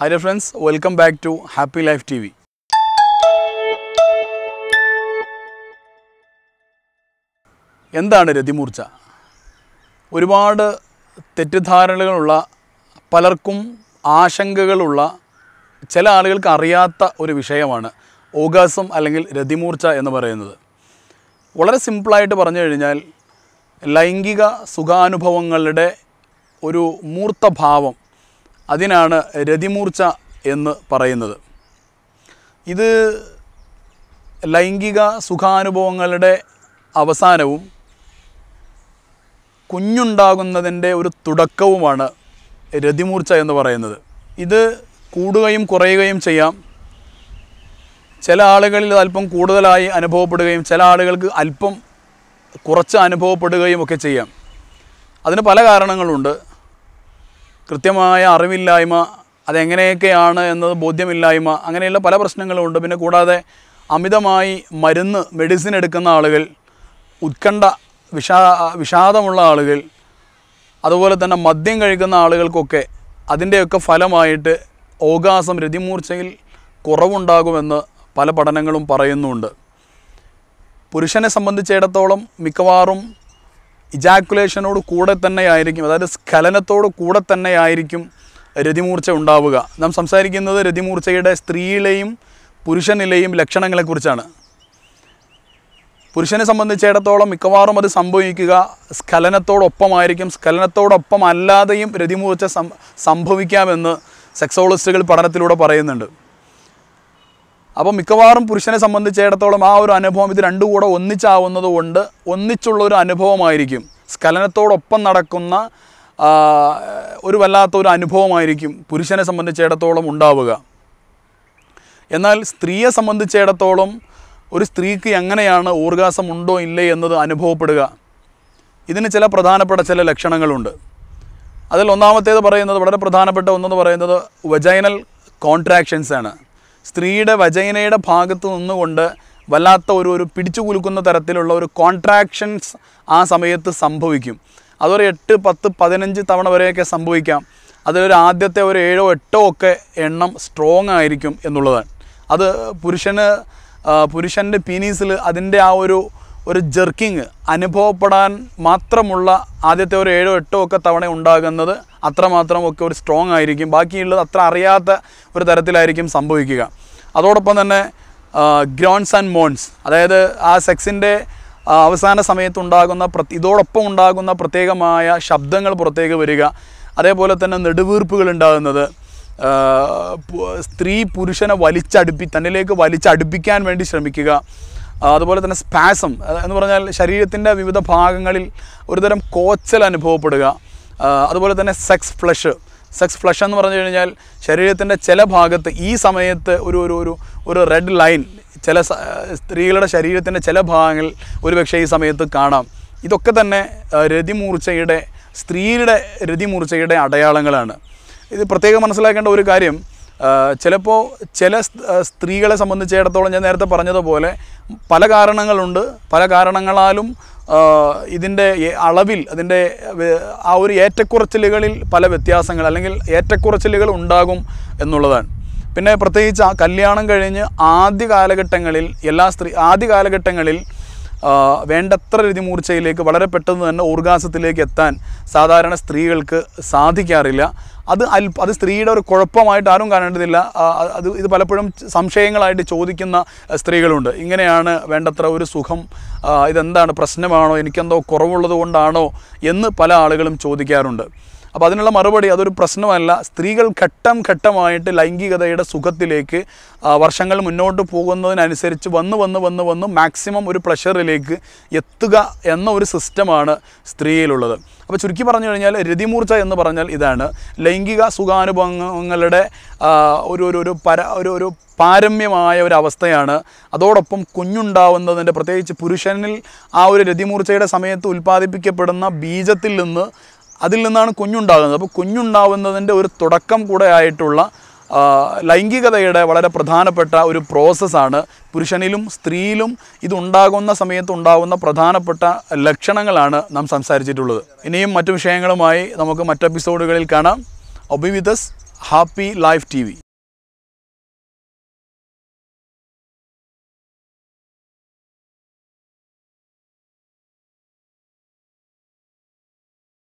hello friends welcome back to happy life T V എന്താണ് രതിമൂർച്ച ഒരുപാട് തെറ്റിദ്ധാരണകളുള്ള പലർക്കും ആശങ്കകളുള്ള ചില ആളുകൾക്ക് അറിയാത്ത ഒരു വിഷയമാണ് ഓഗാസം അല്ലെങ്കിൽ രതിമൂർച്ച എന്ന് പറയുന്നത് വളരെ സിമ്പിളായിട്ട് പറഞ്ഞു കഴിഞ്ഞാൽ ലൈംഗിക സുഖാനുഭവങ്ങളുടെ ഒരു മൂർത്തഭാവം അതിനാണ് രതിമൂർച്ച എന്ന് പറയുന്നത് ഇത് ലൈംഗിക സുഖാനുഭവങ്ങളുടെ അവസാനവും കുഞ്ഞുണ്ടാകുന്നതിൻ്റെ ഒരു തുടക്കവുമാണ് രതിമൂർച്ച എന്ന് പറയുന്നത് ഇത് കൂടുകയും കുറയുകയും ചെയ്യാം ചില ആളുകളിൽ അല്പം കൂടുതലായി അനുഭവപ്പെടുകയും ചില ആളുകൾക്ക് അല്പം കുറച്ച് അനുഭവപ്പെടുകയും ഒക്കെ ചെയ്യാം അതിന് പല കാരണങ്ങളുണ്ട് കൃത്യമായ അറിവില്ലായ്മ അതെങ്ങനെയൊക്കെയാണ് എന്നത് ബോധ്യമില്ലായ്മ അങ്ങനെയുള്ള പല പ്രശ്നങ്ങളുമുണ്ട് പിന്നെ കൂടാതെ അമിതമായി മരുന്ന് മെഡിസിൻ എടുക്കുന്ന ആളുകൾ ഉത്കണ്ഠ വിഷാ വിഷാദമുള്ള ആളുകൾ അതുപോലെ തന്നെ മദ്യം കഴിക്കുന്ന ആളുകൾക്കൊക്കെ അതിൻ്റെയൊക്കെ ഫലമായിട്ട് ഓഗാസം രതിമൂർച്ചയിൽ കുറവുണ്ടാകുമെന്ന് പല പഠനങ്ങളും പറയുന്നുണ്ട് പുരുഷനെ സംബന്ധിച്ചിടത്തോളം മിക്കവാറും ഇജാക്കുലേഷനോട് കൂടെ തന്നെയായിരിക്കും അതായത് സ്ഖലനത്തോട് കൂടെ തന്നെയായിരിക്കും രതിമൂർച്ച ഉണ്ടാവുക നാം സംസാരിക്കുന്നത് രതിമൂർച്ചയുടെ സ്ത്രീയിലെയും പുരുഷനിലെയും ലക്ഷണങ്ങളെക്കുറിച്ചാണ് പുരുഷനെ സംബന്ധിച്ചിടത്തോളം മിക്കവാറും അത് സംഭവിക്കുക സ്ഖലനത്തോടൊപ്പമായിരിക്കും സ്ഖലനത്തോടൊപ്പം അല്ലാതെയും രതിമൂർച്ച സംഭവിക്കാമെന്ന് സെക്സോളിസ്റ്റുകൾ പഠനത്തിലൂടെ പറയുന്നുണ്ട് അപ്പോൾ മിക്കവാറും പുരുഷനെ സംബന്ധിച്ചിടത്തോളം ആ ഒരു അനുഭവം ഇത് രണ്ടും കൂടെ ഒന്നിച്ചാവുന്നത് കൊണ്ട് ഒന്നിച്ചുള്ള ഒരു അനുഭവമായിരിക്കും സ്കലനത്തോടൊപ്പം നടക്കുന്ന ഒരു വല്ലാത്ത ഒരു അനുഭവമായിരിക്കും പുരുഷനെ സംബന്ധിച്ചിടത്തോളം ഉണ്ടാവുക എന്നാൽ സ്ത്രീയെ സംബന്ധിച്ചിടത്തോളം ഒരു സ്ത്രീക്ക് എങ്ങനെയാണ് ഊർഗാസം ഉണ്ടോ ഇല്ലേ എന്നത് അനുഭവപ്പെടുക ഇതിന് ചില പ്രധാനപ്പെട്ട ചില ലക്ഷണങ്ങളുണ്ട് അതിൽ ഒന്നാമത്തേത് പറയുന്നത് വളരെ പ്രധാനപ്പെട്ട ഒന്നെന്ന് പറയുന്നത് വജൈനൽ കോൺട്രാക്ഷൻസ് ആണ് സ്ത്രീയുടെ വജൈനയുടെ ഭാഗത്ത് നിന്നുകൊണ്ട് വല്ലാത്ത ഒരു ഒരു പിടിച്ചു കുലുക്കുന്ന തരത്തിലുള്ള ഒരു കോൺട്രാക്ഷൻസ് ആ സമയത്ത് സംഭവിക്കും അതൊരു എട്ട് പത്ത് പതിനഞ്ച് തവണ വരെയൊക്കെ സംഭവിക്കാം അതിലൊരു ആദ്യത്തെ ഒരു ഏഴോ എട്ടോ ഒക്കെ എണ്ണം സ്ട്രോങ് ആയിരിക്കും എന്നുള്ളതാണ് അത് പുരുഷന് പുരുഷൻ്റെ പീനീസിൽ അതിൻ്റെ ആ ഒരു ഒരു ജെർക്കിങ് അനുഭവപ്പെടാൻ മാത്രമുള്ള ആദ്യത്തെ ഒരു ഏഴോ എട്ടോ ഒക്കെ തവണ ഉണ്ടാകുന്നത് അത്രമാത്രം ഒക്കെ ഒരു സ്ട്രോങ് ആയിരിക്കും ബാക്കിയുള്ളത് അത്ര അറിയാത്ത ഒരു തരത്തിലായിരിക്കും സംഭവിക്കുക അതോടൊപ്പം തന്നെ ഗ്രോൺസ് ആൻഡ് മോൺസ് അതായത് ആ സെക്സിൻ്റെ അവസാന സമയത്തുണ്ടാകുന്ന ഇതോടൊപ്പം ഉണ്ടാകുന്ന പ്രത്യേകമായ ശബ്ദങ്ങൾ പുറത്തേക്ക് വരിക അതേപോലെ തന്നെ നെടുവീർപ്പുകൾ ഉണ്ടാകുന്നത് സ്ത്രീ പുരുഷനെ വലിച്ചടുപ്പി തന്നിലേക്ക് വലിച്ചടുപ്പിക്കാൻ വേണ്ടി ശ്രമിക്കുക അതുപോലെ തന്നെ സ്പാസം എന്ന് പറഞ്ഞാൽ ശരീരത്തിൻ്റെ വിവിധ ഭാഗങ്ങളിൽ ഒരുതരം കോച്ചൽ അനുഭവപ്പെടുക അതുപോലെ തന്നെ സെക്സ് ഫ്ലഷ് സെക്സ് ഫ്ലഷ് എന്ന് പറഞ്ഞു കഴിഞ്ഞാൽ ശരീരത്തിൻ്റെ ചില ഭാഗത്ത് ഈ സമയത്ത് ഒരു ഒരു ഒരു ഒരു റെഡ് ലൈൻ ചില സ്ത്രീകളുടെ ശരീരത്തിൻ്റെ ചില ഭാഗങ്ങൾ ഒരുപക്ഷെ ഈ സമയത്ത് കാണാം ഇതൊക്കെ തന്നെ രതിമൂർച്ചയുടെ സ്ത്രീയുടെ രതിമൂർച്ചയുടെ അടയാളങ്ങളാണ് ഇത് പ്രത്യേകം മനസ്സിലാക്കേണ്ട ഒരു കാര്യം ചിലപ്പോൾ ചില സ്ത്രീകളെ സംബന്ധിച്ചിടത്തോളം ഞാൻ നേരത്തെ പറഞ്ഞതുപോലെ പല കാരണങ്ങളുണ്ട് പല കാരണങ്ങളാലും ഇതിൻ്റെ അളവിൽ അതിൻ്റെ ആ ഒരു ഏറ്റക്കുറച്ചിലുകളിൽ പല വ്യത്യാസങ്ങൾ അല്ലെങ്കിൽ ഏറ്റക്കുറച്ചിലുകൾ ഉണ്ടാകും എന്നുള്ളതാണ് പിന്നെ പ്രത്യേകിച്ച് ആ കല്യാണം കഴിഞ്ഞ് ആദ്യ കാലഘട്ടങ്ങളിൽ എല്ലാ സ്ത്രീ ആദ്യ കാലഘട്ടങ്ങളിൽ വേണ്ടത്ര രതിമൂർച്ചയിലേക്ക് വളരെ പെട്ടെന്ന് തന്നെ ഓർഗാസത്തിലേക്ക് എത്താൻ സാധാരണ സ്ത്രീകൾക്ക് സാധിക്കാറില്ല അത് അല്പ അത് സ്ത്രീയുടെ ഒരു കുഴപ്പമായിട്ട് ആരും കാണേണ്ടതില്ല അത് ഇത് പലപ്പോഴും സംശയങ്ങളായിട്ട് ചോദിക്കുന്ന സ്ത്രീകളുണ്ട് ഇങ്ങനെയാണ് വേണ്ടത്ര ഒരു സുഖം ഇതെന്താണ് പ്രശ്നമാണോ എനിക്കെന്തോ കുറവുള്ളത് കൊണ്ടാണോ എന്ന് പല ആളുകളും ചോദിക്കാറുണ്ട് അപ്പോൾ അതിനുള്ള മറുപടി അതൊരു പ്രശ്നമല്ല സ്ത്രീകൾ ഘട്ടം ഘട്ടമായിട്ട് ലൈംഗികതയുടെ സുഖത്തിലേക്ക് വർഷങ്ങൾ മുന്നോട്ട് പോകുന്നതിനനുസരിച്ച് വന്ന് വന്ന് വന്ന് വന്ന് മാക്സിമം ഒരു പ്ലഷറിലേക്ക് എത്തുക എന്ന ഒരു സിസ്റ്റമാണ് സ്ത്രീയിലുള്ളത് അപ്പോൾ ചുരുക്കി പറഞ്ഞു കഴിഞ്ഞാൽ രതിമൂർച്ച എന്ന് പറഞ്ഞാൽ ഇതാണ് ലൈംഗിക സുഖാനുഭവങ്ങളുടെ ഒരു ഒരു ഒരു പര ഒരു ഒരു പാരമ്യമായ ഒരു അവസ്ഥയാണ് അതോടൊപ്പം കുഞ്ഞുണ്ടാവുന്നതിൻ്റെ പ്രത്യേകിച്ച് പുരുഷനിൽ ആ ഒരു രതിമൂർച്ചയുടെ സമയത്ത് ഉൽപ്പാദിപ്പിക്കപ്പെടുന്ന ബീജത്തിൽ നിന്ന് അതിൽ നിന്നാണ് കുഞ്ഞുണ്ടാകുന്നത് അപ്പോൾ കുഞ്ഞുണ്ടാവുന്നതിൻ്റെ ഒരു തുടക്കം കൂടെ ആയിട്ടുള്ള ലൈംഗികതയുടെ വളരെ പ്രധാനപ്പെട്ട ഒരു പ്രോസസ്സാണ് പുരുഷനിലും സ്ത്രീയിലും ഇതുണ്ടാകുന്ന സമയത്ത് ഉണ്ടാകുന്ന പ്രധാനപ്പെട്ട ലക്ഷണങ്ങളാണ് നാം സംസാരിച്ചിട്ടുള്ളത് ഇനിയും മറ്റു വിഷയങ്ങളുമായി നമുക്ക് മറ്റ് എപ്പിസോഡുകളിൽ കാണാം ഒബിവിതസ് ഹാപ്പി ലൈഫ് ടി